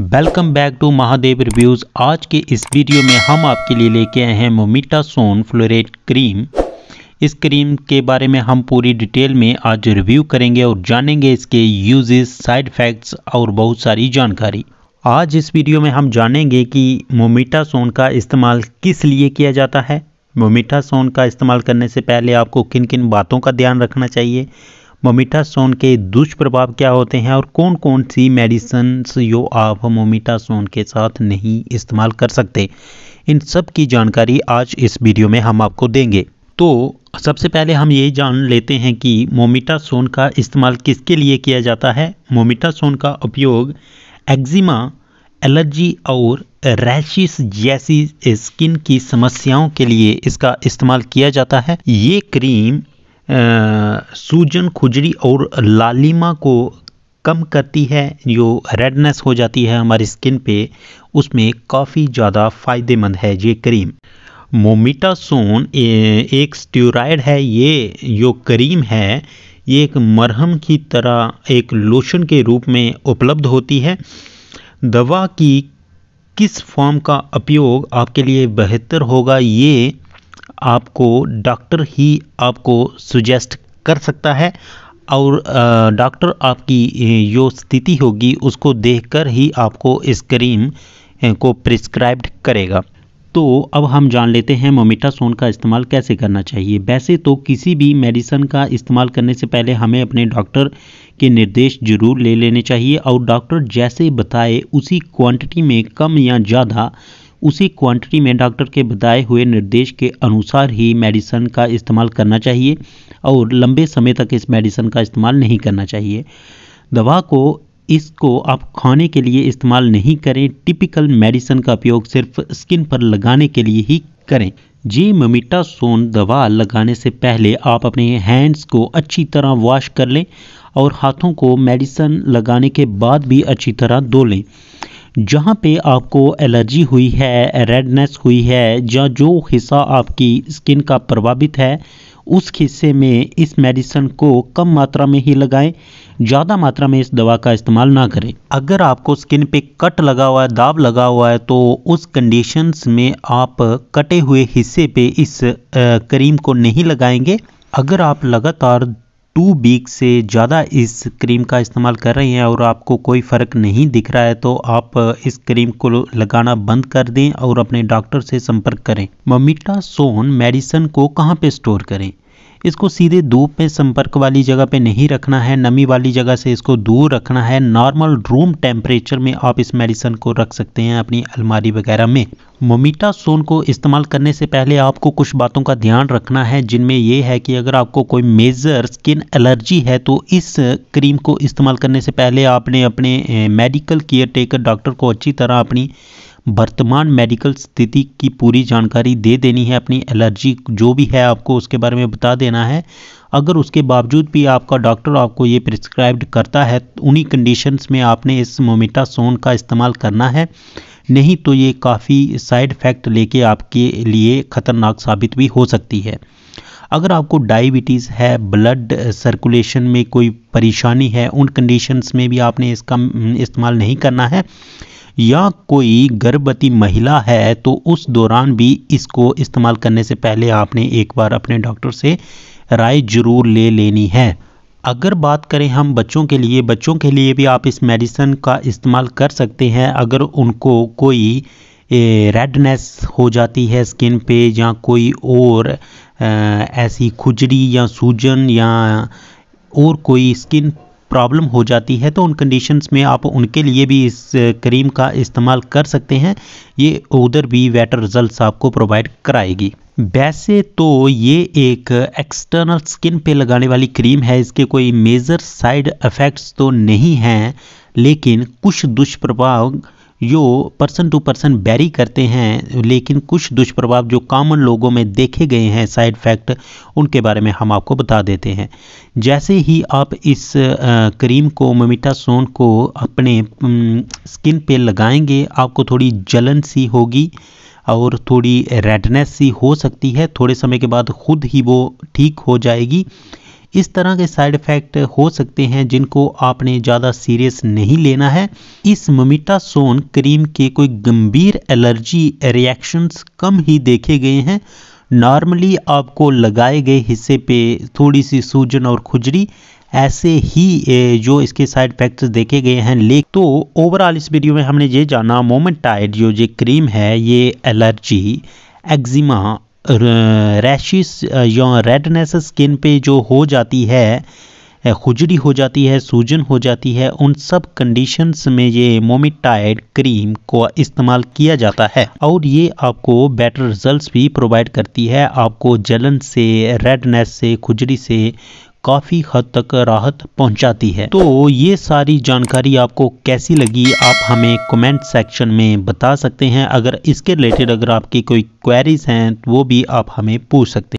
welcome back to Mahadev reviews आज के इस वीडियो में हम आपके लिए लेके आए हैं मोमीटासोन फ्लोरेट क्रीम इस क्रीम के बारे में हम पूरी डिटेल में आज रिव्यू करेंगे और जानेंगे इसके यूजेस साइड इफ़ेक्ट्स और बहुत सारी जानकारी आज इस वीडियो में हम जानेंगे कि मोमीटासोन का इस्तेमाल किस लिए किया जाता है सोन का इस्तेमाल करने से पहले आपको किन किन बातों का ध्यान रखना चाहिए मोमिटासोन के दुष्प्रभाव क्या होते हैं और कौन कौन सी मेडिसन यो आप मोमिटासोन के साथ नहीं इस्तेमाल कर सकते इन सब की जानकारी आज इस वीडियो में हम आपको देंगे तो सबसे पहले हम ये जान लेते हैं कि मोमिटासोन का इस्तेमाल किसके लिए किया जाता है मोमिटासोन का उपयोग एक्जिमा एलर्जी और रैशिस जैसी स्किन की समस्याओं के लिए इसका इस्तेमाल किया जाता है ये क्रीम सूजन खुजली और लालिमा को कम करती है जो रेडनेस हो जाती है हमारी स्किन पे उसमें काफ़ी ज़्यादा फ़ायदेमंद है ये क्रीम मोमिटासोन एक स्ट्यूराइड है ये जो क्रीम है ये एक मरहम की तरह एक लोशन के रूप में उपलब्ध होती है दवा की किस फॉर्म का उपयोग आपके लिए बेहतर होगा ये आपको डॉक्टर ही आपको सुजेस्ट कर सकता है और डॉक्टर आपकी जो स्थिति होगी उसको देखकर ही आपको इस क्रीम को प्रिस्क्राइब्ड करेगा तो अब हम जान लेते हैं मोमिटासोन का इस्तेमाल कैसे करना चाहिए वैसे तो किसी भी मेडिसन का इस्तेमाल करने से पहले हमें अपने डॉक्टर के निर्देश जरूर ले लेने चाहिए और डॉक्टर जैसे बताए उसी क्वांटिटी में कम या ज़्यादा उसी क्वांटिटी में डॉक्टर के बताए हुए निर्देश के अनुसार ही मेडिसन का इस्तेमाल करना चाहिए और लंबे समय तक इस मेडिसन का इस्तेमाल नहीं करना चाहिए दवा को इसको आप खाने के लिए इस्तेमाल नहीं करें टिपिकल मेडिसन का उपयोग सिर्फ स्किन पर लगाने के लिए ही करें जी सोन दवा लगाने से पहले आप अपने हैंड्स को अच्छी तरह वॉश कर लें और हाथों को मेडिसन लगाने के बाद भी अच्छी तरह धो लें जहाँ पे आपको एलर्जी हुई है रेडनेस हुई है या जो हिस्सा आपकी स्किन का प्रभावित है उस हिस्से में इस मेडिसन को कम मात्रा में ही लगाएं ज़्यादा मात्रा में इस दवा का इस्तेमाल ना करें अगर आपको स्किन पे कट लगा हुआ है दाब लगा हुआ है तो उस कंडीशंस में आप कटे हुए हिस्से पे इस क्रीम को नहीं लगाएंगे अगर आप लगातार टू वीक से ज़्यादा इस क्रीम का इस्तेमाल कर रहे हैं और आपको कोई फ़र्क नहीं दिख रहा है तो आप इस क्रीम को लगाना बंद कर दें और अपने डॉक्टर से संपर्क करें ममिटा सोन मेडिसन को कहाँ पे स्टोर करें इसको सीधे धूप में संपर्क वाली जगह पे नहीं रखना है नमी वाली जगह से इसको दूर रखना है नॉर्मल रूम टेम्परेचर में आप इस मेडिसन को रख सकते हैं अपनी अलमारी वगैरह में मोमीटा सोन को इस्तेमाल करने से पहले आपको कुछ बातों का ध्यान रखना है जिनमें यह है कि अगर आपको कोई मेजर स्किन एलर्जी है तो इस क्रीम को इस्तेमाल करने से पहले आपने अपने मेडिकल केयर टेकर डॉक्टर को अच्छी तरह अपनी वर्तमान मेडिकल स्थिति की पूरी जानकारी दे देनी है अपनी एलर्जी जो भी है आपको उसके बारे में बता देना है अगर उसके बावजूद भी आपका डॉक्टर आपको ये प्रिस्क्राइब्ड करता है उन्हीं कंडीशंस में आपने इस मोमिटासोन का इस्तेमाल करना है नहीं तो ये काफ़ी साइड इफ़ेक्ट लेके आपके लिए ख़तरनाक साबित भी हो सकती है अगर आपको डायबिटीज़ है ब्लड सर्कुलेशन में कोई परेशानी है उन कंडीशंस में भी आपने इसका हम्म, इस्तेमाल नहीं करना है या कोई गर्भवती महिला है तो उस दौरान भी इसको इस्तेमाल करने से पहले आपने एक बार अपने डॉक्टर से राय जरूर ले लेनी है अगर बात करें हम बच्चों के लिए बच्चों के लिए भी आप इस मेडिसन का इस्तेमाल कर सकते हैं अगर उनको कोई रेडनेस हो जाती है स्किन पे या कोई और ऐसी खुजली या सूजन या और कोई स्किन प्रॉब्लम हो जाती है तो उन कंडीशंस में आप उनके लिए भी इस क्रीम का इस्तेमाल कर सकते हैं ये उधर भी बेटर रिजल्ट्स आपको प्रोवाइड कराएगी वैसे तो ये एक एक्सटर्नल स्किन पे लगाने वाली क्रीम है इसके कोई मेजर साइड इफ़ेक्ट्स तो नहीं हैं लेकिन कुछ दुष्प्रभाव यो पर्सन टू पर्सन बैरी करते हैं लेकिन कुछ दुष्प्रभाव जो कॉमन लोगों में देखे गए हैं साइड इफ़ेक्ट उनके बारे में हम आपको बता देते हैं जैसे ही आप इस क्रीम को सोन को अपने स्किन पे लगाएंगे आपको थोड़ी जलन सी होगी और थोड़ी रेडनेस सी हो सकती है थोड़े समय के बाद खुद ही वो ठीक हो जाएगी इस तरह के साइड इफ़ेक्ट हो सकते हैं जिनको आपने ज़्यादा सीरियस नहीं लेना है इस ममिटासोन क्रीम के कोई गंभीर एलर्जी रिएक्शंस कम ही देखे गए हैं नॉर्मली आपको लगाए गए हिस्से पे थोड़ी सी सूजन और खुजली ऐसे ही जो इसके साइड इफेक्ट्स देखे गए हैं ले तो ओवरऑल इस वीडियो में हमने ये जाना मोमेंटाइड जो ये क्रीम है ये एलर्जी एक्जिमा रैशिस या रेडनेस स्किन पे जो हो जाती है खुजड़ी हो जाती है सूजन हो जाती है उन सब कंडीशंस में ये मोमिटाइड क्रीम को इस्तेमाल किया जाता है और ये आपको बेटर रिजल्ट्स भी प्रोवाइड करती है आपको जलन से रेडनेस से खुजड़ी से काफ़ी हद तक राहत पहुंचाती है तो ये सारी जानकारी आपको कैसी लगी आप हमें कमेंट सेक्शन में बता सकते हैं अगर इसके रिलेटेड अगर आपकी कोई क्वेरीज हैं तो वो भी आप हमें पूछ सकते हैं